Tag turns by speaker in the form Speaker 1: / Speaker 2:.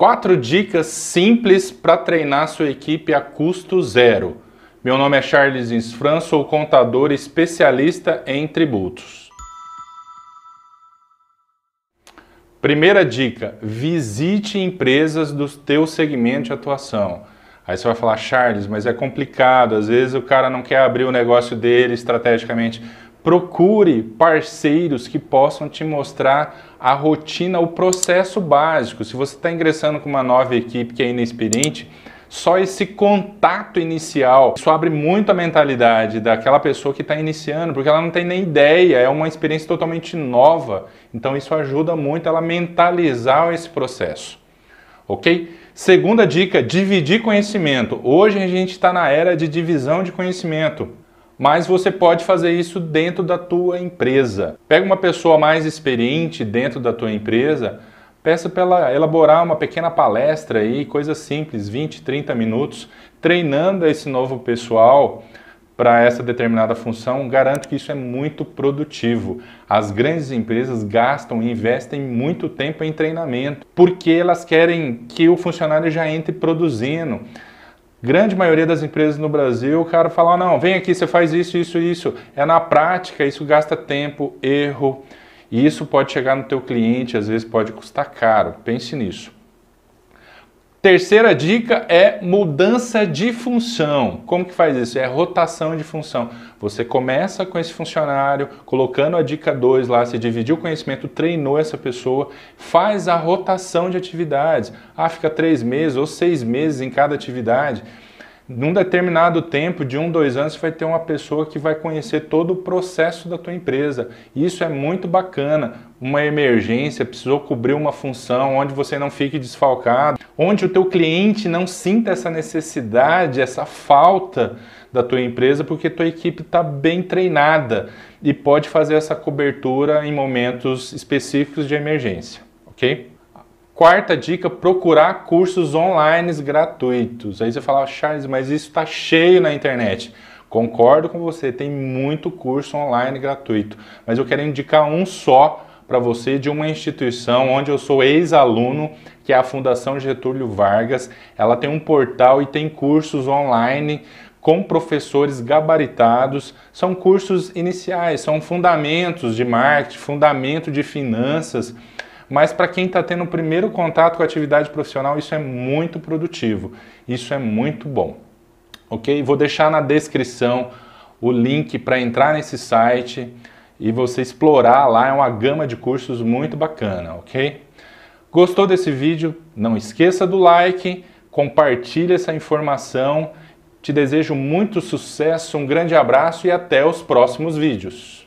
Speaker 1: Quatro dicas simples para treinar sua equipe a custo zero. Meu nome é Charles Insfran, sou contador especialista em tributos. Primeira dica: visite empresas do teu segmento de atuação. Aí você vai falar, Charles, mas é complicado, às vezes o cara não quer abrir o negócio dele estrategicamente. Procure parceiros que possam te mostrar a rotina, o processo básico. Se você está ingressando com uma nova equipe que é inexperiente, só esse contato inicial, isso abre muito a mentalidade daquela pessoa que está iniciando, porque ela não tem nem ideia, é uma experiência totalmente nova. Então isso ajuda muito ela a mentalizar esse processo. Ok? Segunda dica: dividir conhecimento. Hoje a gente está na era de divisão de conhecimento mas você pode fazer isso dentro da tua empresa. Pega uma pessoa mais experiente dentro da tua empresa, peça para ela elaborar uma pequena palestra aí, coisa simples, 20, 30 minutos, treinando esse novo pessoal para essa determinada função, garanto que isso é muito produtivo. As grandes empresas gastam e investem muito tempo em treinamento, porque elas querem que o funcionário já entre produzindo grande maioria das empresas no Brasil, o cara fala: ah, não, vem aqui, você faz isso, isso, isso. É na prática, isso gasta tempo, erro. E isso pode chegar no teu cliente, às vezes pode custar caro. Pense nisso. Terceira dica é mudança de função. Como que faz isso? É rotação de função. Você começa com esse funcionário, colocando a dica 2 lá, você dividiu o conhecimento, treinou essa pessoa, faz a rotação de atividades. Ah, fica três meses ou seis meses em cada atividade num determinado tempo, de um, dois anos, você vai ter uma pessoa que vai conhecer todo o processo da tua empresa. Isso é muito bacana. Uma emergência, precisou cobrir uma função, onde você não fique desfalcado, onde o teu cliente não sinta essa necessidade, essa falta da tua empresa, porque tua equipe está bem treinada e pode fazer essa cobertura em momentos específicos de emergência, ok? Quarta dica, procurar cursos online gratuitos. Aí você fala, ah, Charles, mas isso está cheio na internet. Concordo com você, tem muito curso online gratuito, mas eu quero indicar um só para você de uma instituição onde eu sou ex-aluno, que é a Fundação Getúlio Vargas. Ela tem um portal e tem cursos online com professores gabaritados. São cursos iniciais, são fundamentos de marketing, fundamento de finanças mas para quem está tendo o primeiro contato com a atividade profissional, isso é muito produtivo, isso é muito bom. Ok? Vou deixar na descrição o link para entrar nesse site e você explorar lá, é uma gama de cursos muito bacana, ok? Gostou desse vídeo? Não esqueça do like, compartilhe essa informação. Te desejo muito sucesso, um grande abraço e até os próximos vídeos.